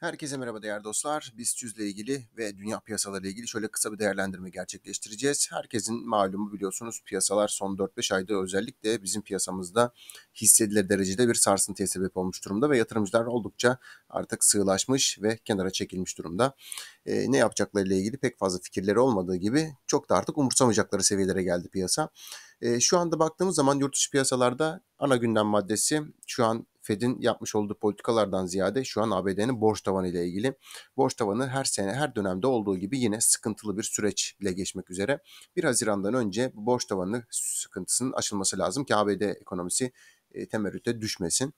Herkese merhaba değerli dostlar. Biz Tüz'le ilgili ve dünya piyasaları ile ilgili şöyle kısa bir değerlendirme gerçekleştireceğiz. Herkesin malumu biliyorsunuz piyasalar son 4-5 ayda özellikle bizim piyasamızda hissedilir derecede bir sarsıntıya sebep olmuş durumda ve yatırımcılar oldukça artık sığlaşmış ve kenara çekilmiş durumda. E, ne yapacakları ile ilgili pek fazla fikirleri olmadığı gibi çok da artık umursamayacakları seviyelere geldi piyasa. E, şu anda baktığımız zaman yurt dışı piyasalarda ana gündem maddesi şu an Fed'in yapmış olduğu politikalardan ziyade şu an ABD'nin borç tavanı ile ilgili. Borç tavanı her sene her dönemde olduğu gibi yine sıkıntılı bir süreçle geçmek üzere. 1 Haziran'dan önce borç tavanı sıkıntısının açılması lazım ki ABD ekonomisi e, temerrüte düşmesin.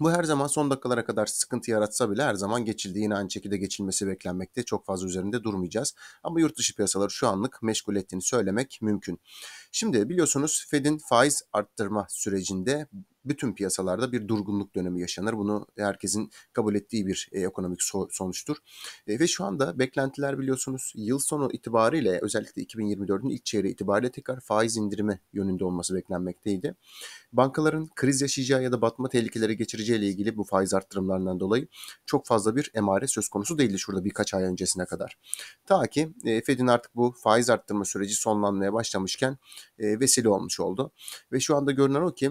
Bu her zaman son dakikalara kadar sıkıntı yaratsa bile her zaman geçildiği Yine aynı şekilde geçilmesi beklenmekte. Çok fazla üzerinde durmayacağız. Ama yurt dışı piyasaları şu anlık meşgul ettiğini söylemek mümkün. Şimdi biliyorsunuz Fed'in faiz arttırma sürecinde bütün piyasalarda bir durgunluk dönemi yaşanır. Bunu herkesin kabul ettiği bir e, ekonomik so- sonuçtur. E, ve şu anda beklentiler biliyorsunuz yıl sonu itibariyle özellikle 2024'ün ilk çeyreği itibariyle tekrar faiz indirimi yönünde olması beklenmekteydi. Bankaların kriz yaşayacağı ya da batma tehlikeleri geçireceği ile ilgili bu faiz arttırımlarından dolayı çok fazla bir emare söz konusu değildi şurada birkaç ay öncesine kadar. Ta ki e, Fed'in artık bu faiz arttırma süreci sonlanmaya başlamışken e, vesile olmuş oldu. Ve şu anda görünen o ki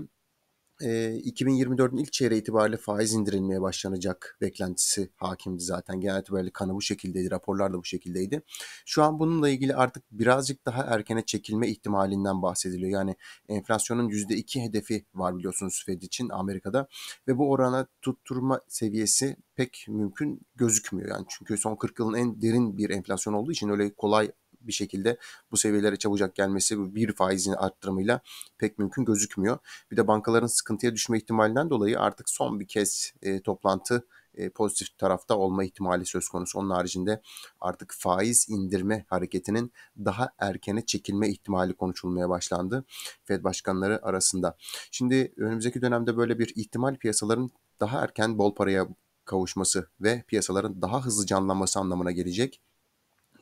2024'ün ilk çeyreği itibariyle faiz indirilmeye başlanacak beklentisi hakimdi zaten. Genel itibariyle kanı bu şekildeydi, raporlar da bu şekildeydi. Şu an bununla ilgili artık birazcık daha erkene çekilme ihtimalinden bahsediliyor. Yani enflasyonun %2 hedefi var biliyorsunuz Fed için Amerika'da ve bu orana tutturma seviyesi pek mümkün gözükmüyor. Yani çünkü son 40 yılın en derin bir enflasyon olduğu için öyle kolay bir şekilde bu seviyelere çabucak gelmesi bir faizin arttırımıyla pek mümkün gözükmüyor. Bir de bankaların sıkıntıya düşme ihtimalinden dolayı artık son bir kez e, toplantı e, pozitif tarafta olma ihtimali söz konusu. Onun haricinde artık faiz indirme hareketinin daha erkene çekilme ihtimali konuşulmaya başlandı Fed başkanları arasında. Şimdi önümüzdeki dönemde böyle bir ihtimal piyasaların daha erken bol paraya kavuşması ve piyasaların daha hızlı canlanması anlamına gelecek.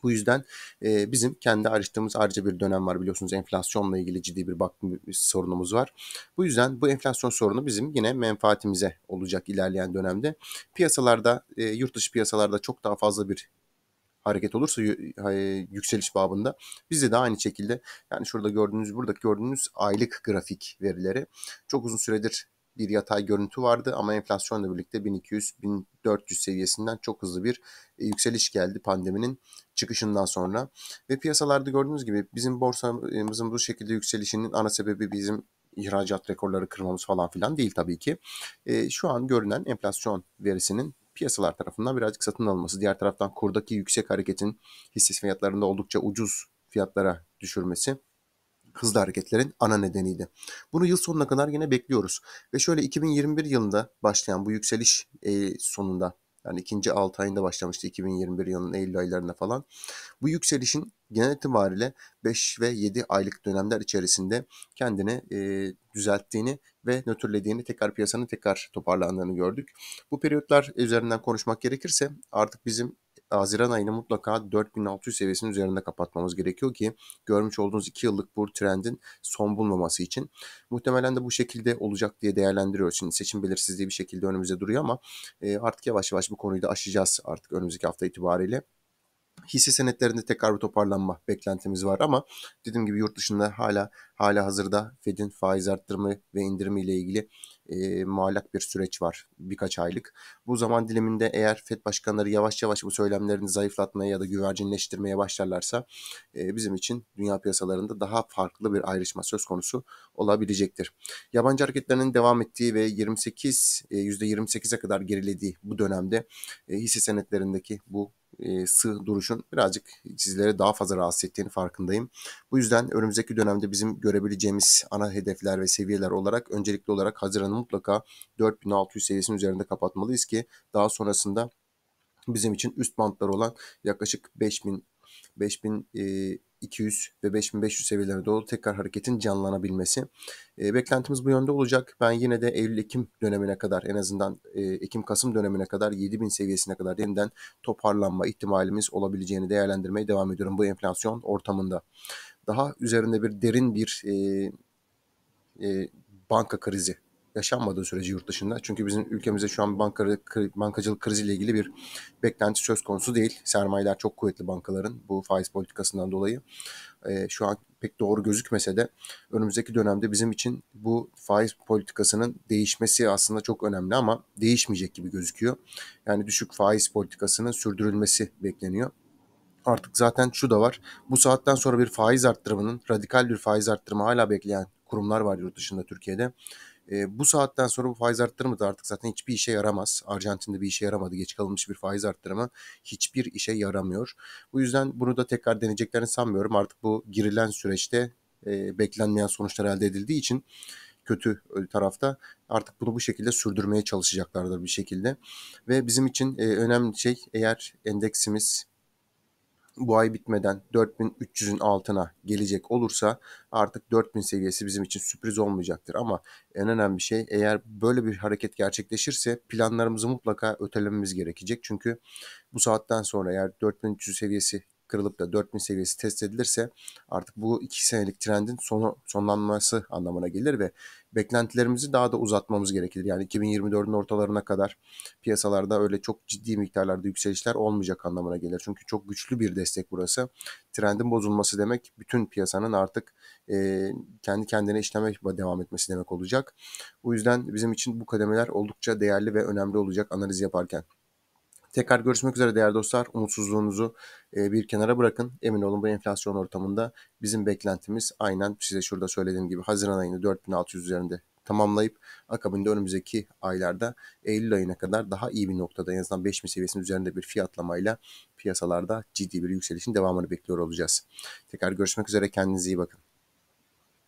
Bu yüzden e, bizim kendi harcadığımız ayrıca bir dönem var biliyorsunuz enflasyonla ilgili ciddi bir bakma sorunumuz var. Bu yüzden bu enflasyon sorunu bizim yine menfaatimize olacak ilerleyen dönemde. Piyasalarda e, yurt dışı piyasalarda çok daha fazla bir hareket olursa yükseliş babında bizde de aynı şekilde yani şurada gördüğünüz buradaki gördüğünüz aylık grafik verileri çok uzun süredir bir yatay görüntü vardı ama enflasyonla birlikte 1200-1400 seviyesinden çok hızlı bir e, yükseliş geldi pandeminin çıkışından sonra. Ve piyasalarda gördüğünüz gibi bizim borsamızın bu şekilde yükselişinin ana sebebi bizim ihracat rekorları kırmamız falan filan değil tabii ki. E, şu an görünen enflasyon verisinin piyasalar tarafından birazcık satın alınması. Diğer taraftan kurdaki yüksek hareketin hisse fiyatlarında oldukça ucuz fiyatlara düşürmesi hızlı hareketlerin ana nedeniydi. Bunu yıl sonuna kadar yine bekliyoruz. Ve şöyle 2021 yılında başlayan bu yükseliş e, sonunda yani ikinci 6 ayında başlamıştı 2021 yılının Eylül aylarında falan. Bu yükselişin genel itibariyle 5 ve 7 aylık dönemler içerisinde kendini e, düzelttiğini ve nötrlediğini tekrar piyasanın tekrar toparlandığını gördük. Bu periyotlar üzerinden konuşmak gerekirse artık bizim Haziran ayını mutlaka 4600 seviyesinin üzerinde kapatmamız gerekiyor ki görmüş olduğunuz 2 yıllık bu trendin son bulmaması için. Muhtemelen de bu şekilde olacak diye değerlendiriyoruz. Şimdi seçim belirsizliği bir şekilde önümüzde duruyor ama e, artık yavaş yavaş bu konuyu da aşacağız artık önümüzdeki hafta itibariyle hisse senetlerinde tekrar bir toparlanma beklentimiz var ama dediğim gibi yurt dışında hala hala hazırda Fed'in faiz arttırımı ve indirimi ile ilgili e, muallak bir süreç var birkaç aylık. Bu zaman diliminde eğer Fed başkanları yavaş yavaş bu söylemlerini zayıflatmaya ya da güvercinleştirmeye başlarlarsa e, bizim için dünya piyasalarında daha farklı bir ayrışma söz konusu olabilecektir. Yabancı hareketlerinin devam ettiği ve 28 e, %28'e kadar gerilediği bu dönemde e, hisse senetlerindeki bu e, sığ duruşun birazcık sizlere daha fazla rahatsız ettiğini farkındayım. Bu yüzden önümüzdeki dönemde bizim görebileceğimiz ana hedefler ve seviyeler olarak öncelikli olarak Haziran'ı mutlaka 4600 seviyesinin üzerinde kapatmalıyız ki daha sonrasında bizim için üst bantlar olan yaklaşık 5000 5200 ve 5500 seviyelerine doğru tekrar hareketin canlanabilmesi. E, beklentimiz bu yönde olacak. Ben yine de Eylül-Ekim dönemine kadar en azından e, Ekim-Kasım dönemine kadar 7000 seviyesine kadar yeniden toparlanma ihtimalimiz olabileceğini değerlendirmeye devam ediyorum bu enflasyon ortamında. Daha üzerinde bir derin bir e, e, banka krizi yaşanmadığı sürece yurt dışında. Çünkü bizim ülkemizde şu an banka, bankacılık kriziyle ilgili bir beklenti söz konusu değil. Sermayeler çok kuvvetli bankaların bu faiz politikasından dolayı. E, şu an pek doğru gözükmese de önümüzdeki dönemde bizim için bu faiz politikasının değişmesi aslında çok önemli ama değişmeyecek gibi gözüküyor. Yani düşük faiz politikasının sürdürülmesi bekleniyor artık zaten şu da var. Bu saatten sonra bir faiz arttırımının, radikal bir faiz arttırımı hala bekleyen kurumlar var yurt dışında Türkiye'de. E, bu saatten sonra bu faiz arttırımı da artık zaten hiçbir işe yaramaz. Arjantin'de bir işe yaramadı. Geç kalınmış bir faiz arttırımı hiçbir işe yaramıyor. Bu yüzden bunu da tekrar deneyeceklerini sanmıyorum. Artık bu girilen süreçte e, beklenmeyen sonuçlar elde edildiği için kötü tarafta artık bunu bu şekilde sürdürmeye çalışacaklardır bir şekilde. Ve bizim için e, önemli şey eğer endeksimiz bu ay bitmeden 4300'ün altına gelecek olursa artık 4000 seviyesi bizim için sürpriz olmayacaktır. Ama en önemli şey eğer böyle bir hareket gerçekleşirse planlarımızı mutlaka ötelememiz gerekecek. Çünkü bu saatten sonra eğer 4300 seviyesi kırılıp da 4000 seviyesi test edilirse artık bu 2 senelik trendin sonu sonlanması anlamına gelir ve beklentilerimizi daha da uzatmamız gerekir. Yani 2024'ün ortalarına kadar piyasalarda öyle çok ciddi miktarlarda yükselişler olmayacak anlamına gelir. Çünkü çok güçlü bir destek burası. Trendin bozulması demek bütün piyasanın artık e, kendi kendine işleme devam etmesi demek olacak. O yüzden bizim için bu kademeler oldukça değerli ve önemli olacak analiz yaparken. Tekrar görüşmek üzere değerli dostlar. Umutsuzluğunuzu e, bir kenara bırakın. Emin olun bu enflasyon ortamında bizim beklentimiz aynen size şurada söylediğim gibi Haziran ayını 4600 üzerinde tamamlayıp akabinde önümüzdeki aylarda Eylül ayına kadar daha iyi bir noktada en azından 5000 seviyesinin üzerinde bir fiyatlamayla piyasalarda ciddi bir yükselişin devamını bekliyor olacağız. Tekrar görüşmek üzere kendinize iyi bakın.